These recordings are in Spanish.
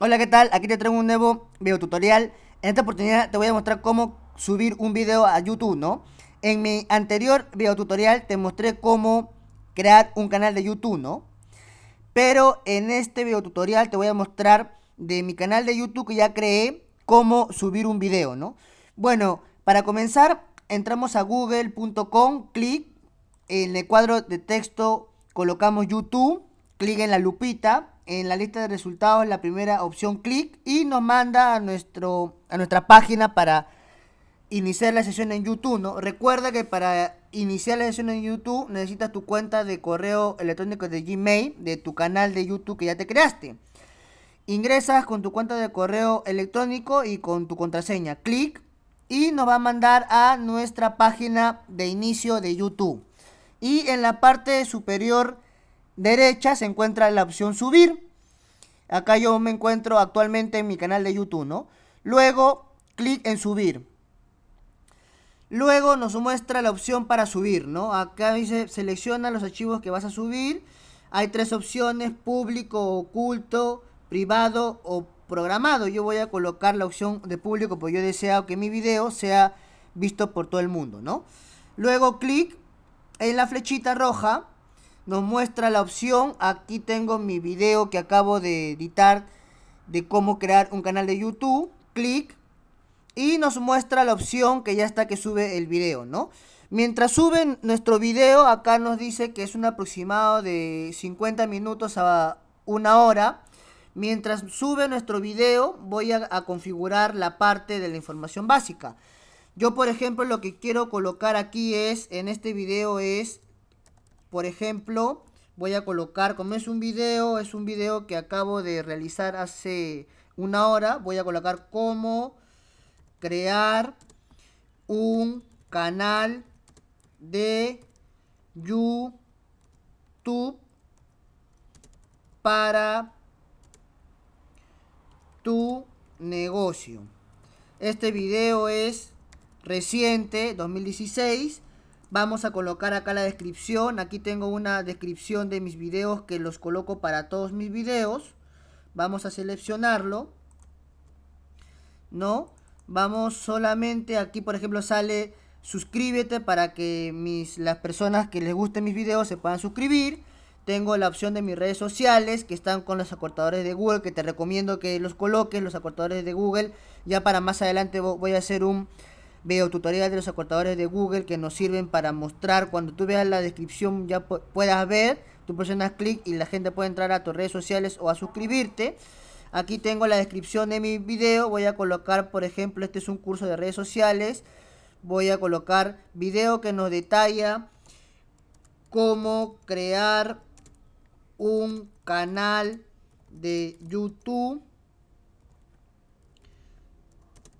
Hola, ¿qué tal? Aquí te traigo un nuevo video tutorial. En esta oportunidad te voy a mostrar cómo subir un video a YouTube, ¿no? En mi anterior video tutorial te mostré cómo crear un canal de YouTube, ¿no? Pero en este video tutorial te voy a mostrar de mi canal de YouTube que ya creé cómo subir un video, ¿no? Bueno, para comenzar entramos a google.com, clic en el cuadro de texto colocamos YouTube, clic en la lupita en la lista de resultados la primera opción clic y nos manda a, nuestro, a nuestra página para iniciar la sesión en YouTube, ¿no? Recuerda que para iniciar la sesión en YouTube necesitas tu cuenta de correo electrónico de Gmail de tu canal de YouTube que ya te creaste. Ingresas con tu cuenta de correo electrónico y con tu contraseña. Clic y nos va a mandar a nuestra página de inicio de YouTube. Y en la parte superior derecha se encuentra la opción subir. Acá yo me encuentro actualmente en mi canal de YouTube, ¿no? Luego, clic en subir. Luego nos muestra la opción para subir, ¿no? Acá dice selecciona los archivos que vas a subir. Hay tres opciones, público, oculto, privado o programado. Yo voy a colocar la opción de público porque yo deseo que mi video sea visto por todo el mundo, ¿no? Luego clic en la flechita roja nos muestra la opción. Aquí tengo mi video que acabo de editar de cómo crear un canal de YouTube. Clic. Y nos muestra la opción que ya está que sube el video, ¿no? Mientras sube nuestro video, acá nos dice que es un aproximado de 50 minutos a una hora. Mientras sube nuestro video, voy a, a configurar la parte de la información básica. Yo, por ejemplo, lo que quiero colocar aquí es, en este video es por ejemplo, voy a colocar, como es un video, es un video que acabo de realizar hace una hora, voy a colocar cómo crear un canal de YouTube para tu negocio. Este video es reciente, 2016, Vamos a colocar acá la descripción. Aquí tengo una descripción de mis videos que los coloco para todos mis videos. Vamos a seleccionarlo. ¿No? Vamos solamente, aquí por ejemplo sale suscríbete para que mis, las personas que les gusten mis videos se puedan suscribir. Tengo la opción de mis redes sociales que están con los acortadores de Google, que te recomiendo que los coloques, los acortadores de Google. Ya para más adelante voy a hacer un Veo tutoriales de los acortadores de Google que nos sirven para mostrar. Cuando tú veas la descripción ya puedas ver. Tú presionas clic y la gente puede entrar a tus redes sociales o a suscribirte. Aquí tengo la descripción de mi video. Voy a colocar, por ejemplo, este es un curso de redes sociales. Voy a colocar video que nos detalla cómo crear un canal de YouTube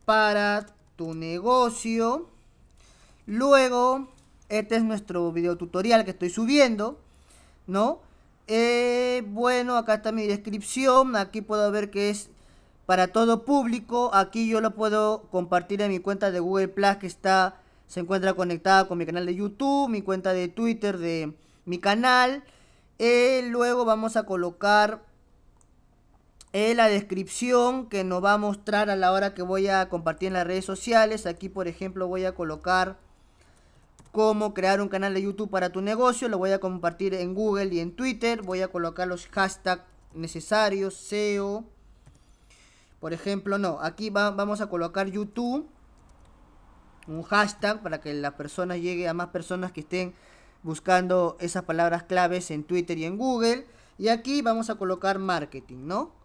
para tu negocio. Luego, este es nuestro video tutorial que estoy subiendo, ¿no? Eh, bueno, acá está mi descripción, aquí puedo ver que es para todo público, aquí yo lo puedo compartir en mi cuenta de Google Plus que está, se encuentra conectada con mi canal de YouTube, mi cuenta de Twitter de mi canal. Eh, luego vamos a colocar es la descripción que nos va a mostrar a la hora que voy a compartir en las redes sociales. Aquí, por ejemplo, voy a colocar cómo crear un canal de YouTube para tu negocio. Lo voy a compartir en Google y en Twitter. Voy a colocar los hashtags necesarios, SEO. Por ejemplo, no, aquí vamos a colocar YouTube, un hashtag para que la persona llegue a más personas que estén buscando esas palabras claves en Twitter y en Google. Y aquí vamos a colocar marketing, ¿no?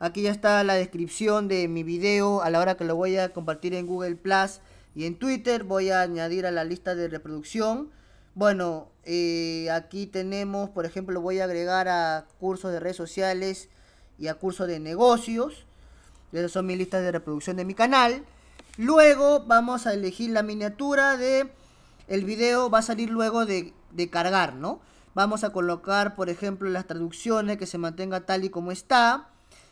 Aquí ya está la descripción de mi video a la hora que lo voy a compartir en Google Plus y en Twitter. Voy a añadir a la lista de reproducción. Bueno, eh, aquí tenemos, por ejemplo, voy a agregar a curso de redes sociales y a curso de negocios. Esas son mis listas de reproducción de mi canal. Luego vamos a elegir la miniatura de el video. Va a salir luego de, de cargar, ¿no? Vamos a colocar, por ejemplo, las traducciones que se mantenga tal y como está.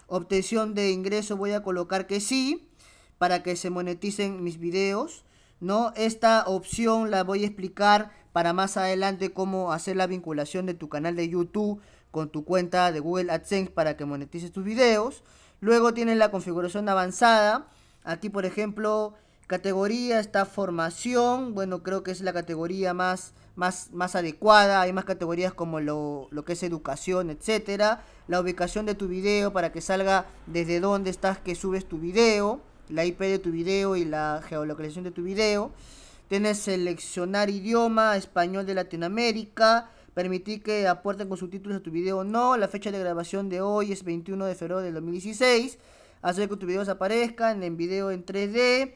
Obtención de ingreso voy a colocar que sí, para que se moneticen mis videos. ¿no? Esta opción la voy a explicar para más adelante cómo hacer la vinculación de tu canal de YouTube con tu cuenta de Google AdSense para que monetices tus videos. Luego tienes la configuración avanzada. Aquí, por ejemplo, categoría, está formación. Bueno, creo que es la categoría más más, más adecuada, hay más categorías como lo, que es educación, etcétera, la ubicación de tu video para que salga desde dónde estás que subes tu video, la IP de tu video y la geolocalización de tu video. Tienes seleccionar idioma, español de Latinoamérica, permitir que aporten con subtítulos a tu video o no, la fecha de grabación de hoy es 21 de febrero del 2016, hacer que tus videos aparezcan en video en 3D,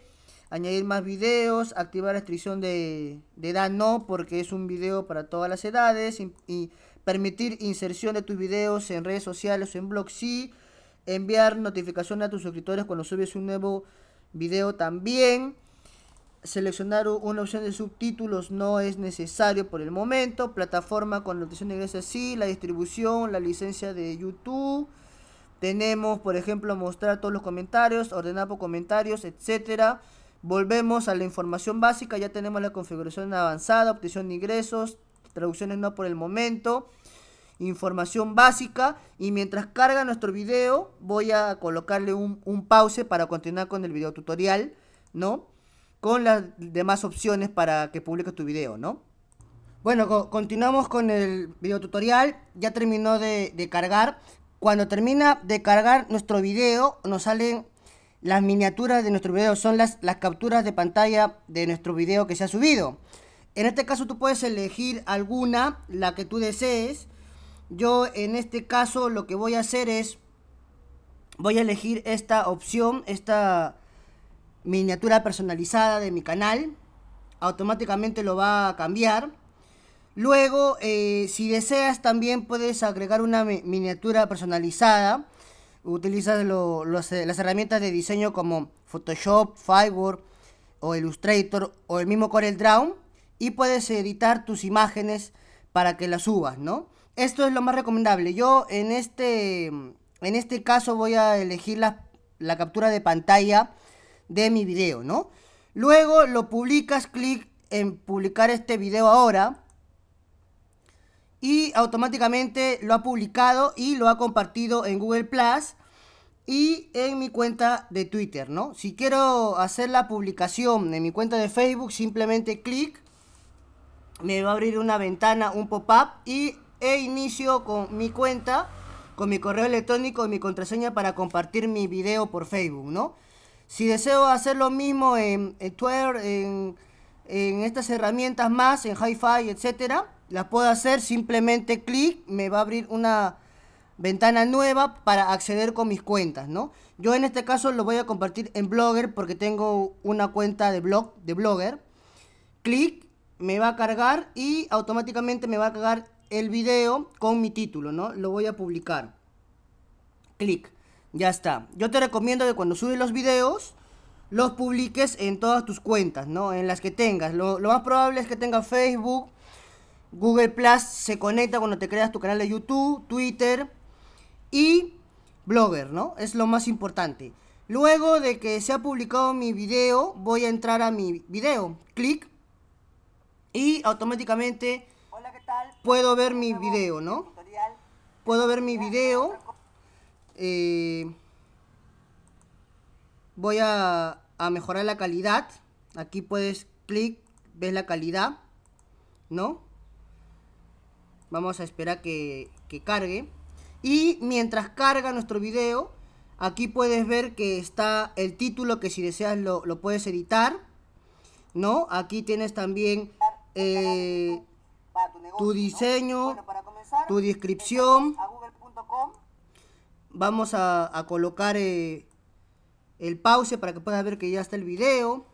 añadir más videos, activar restricción de, edad no, porque es un video para todas las edades, y, permitir inserción de tus videos en redes sociales o en blog sí, enviar notificaciones a tus suscriptores cuando subes un nuevo video también. Seleccionar una opción de subtítulos no es necesario por el momento. Plataforma con notificaciones de ingresos sí. La distribución, la licencia de YouTube. Tenemos, por ejemplo, mostrar todos los comentarios, ordenar por comentarios, etcétera. Volvemos a la información básica, ya tenemos la configuración avanzada, obtención de ingresos, traducciones no por el momento, información básica y mientras carga nuestro video voy a colocarle un, pause para continuar con el video tutorial, ¿no? Con las demás opciones para que publique tu video, ¿no? Bueno, continuamos con el video tutorial, ya terminó de, de cargar. Cuando termina de cargar nuestro video nos salen las miniaturas de nuestro video son las, capturas de pantalla de nuestro video que se ha subido. En este caso tú puedes elegir alguna, la que tú desees. Yo en este caso lo que voy a hacer es, voy a elegir esta opción, esta miniatura personalizada de mi canal. Automáticamente lo va a cambiar. Luego, eh, si deseas, también puedes agregar una miniatura personalizada. Utilizas eh, las herramientas de diseño como Photoshop, Firework o Illustrator o el mismo CorelDRAW y puedes editar tus imágenes para que las subas, ¿no? Esto es lo más recomendable. Yo en este, en este caso voy a elegir la, la captura de pantalla de mi video, ¿no? Luego lo publicas, clic en publicar este video ahora y automáticamente lo ha publicado y lo ha compartido en Google Plus y en mi cuenta de Twitter, ¿no? Si quiero hacer la publicación en mi cuenta de Facebook, simplemente clic, me va a abrir una ventana, un pop-up y e inicio con mi cuenta, con mi correo electrónico y mi contraseña para compartir mi video por Facebook, ¿no? Si deseo hacer lo mismo en, Twitter, en, en estas herramientas más, en Hi-Fi, etcétera, las puedo hacer simplemente clic, me va a abrir una ventana nueva para acceder con mis cuentas, ¿no? Yo en este caso lo voy a compartir en Blogger porque tengo una cuenta de blog de Blogger. Clic, me va a cargar y automáticamente me va a cargar el video con mi título, ¿no? Lo voy a publicar. Clic. Ya está. Yo te recomiendo que cuando subes los videos, los publiques en todas tus cuentas, ¿no? En las que tengas. Lo, lo más probable es que tengas Facebook, Google Plus se conecta cuando te creas tu canal de YouTube, Twitter y Blogger, ¿no? Es lo más importante. Luego de que se ha publicado mi video, voy a entrar a mi video, clic, y automáticamente puedo ver mi video, ¿no? Puedo ver mi video. Eh, voy a, a, mejorar la calidad. Aquí puedes clic, ves la calidad, ¿no? Vamos a esperar que, cargue. Y mientras carga nuestro video, aquí puedes ver que está el título que si deseas lo, puedes editar. ¿No? Aquí tienes también eh, tu diseño, tu descripción. Vamos a, colocar eh, el pause para que puedas ver que ya está el video.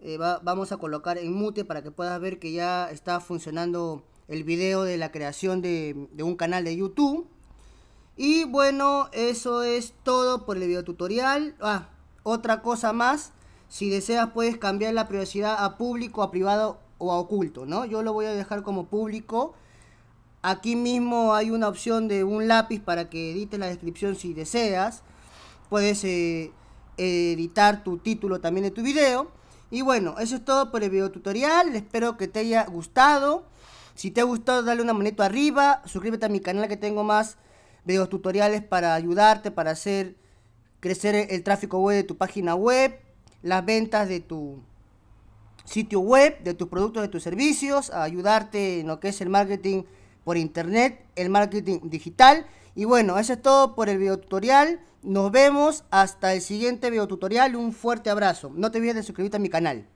Eh, vamos a colocar en mute para que puedas ver que ya está funcionando el video de la creación de, un canal de YouTube. Y bueno, eso es todo por el video tutorial. Ah, otra cosa más. Si deseas puedes cambiar la privacidad a público, a privado o a oculto, ¿no? Yo lo voy a dejar como público. Aquí mismo hay una opción de un lápiz para que edites la descripción si deseas. Puedes eh, editar tu título también de tu video. Y bueno, eso es todo por el video tutorial. Espero que te haya gustado. Si te ha gustado, dale una manito arriba, suscríbete a mi canal que tengo más videos tutoriales para ayudarte, para hacer crecer el, tráfico web de tu página web, las ventas de tu sitio web, de tus productos, de tus servicios, ayudarte en lo que es el marketing por internet, el marketing digital. Y bueno, eso es todo por el video tutorial. Nos vemos hasta el siguiente video tutorial. Un fuerte abrazo. No te olvides de suscribirte a mi canal.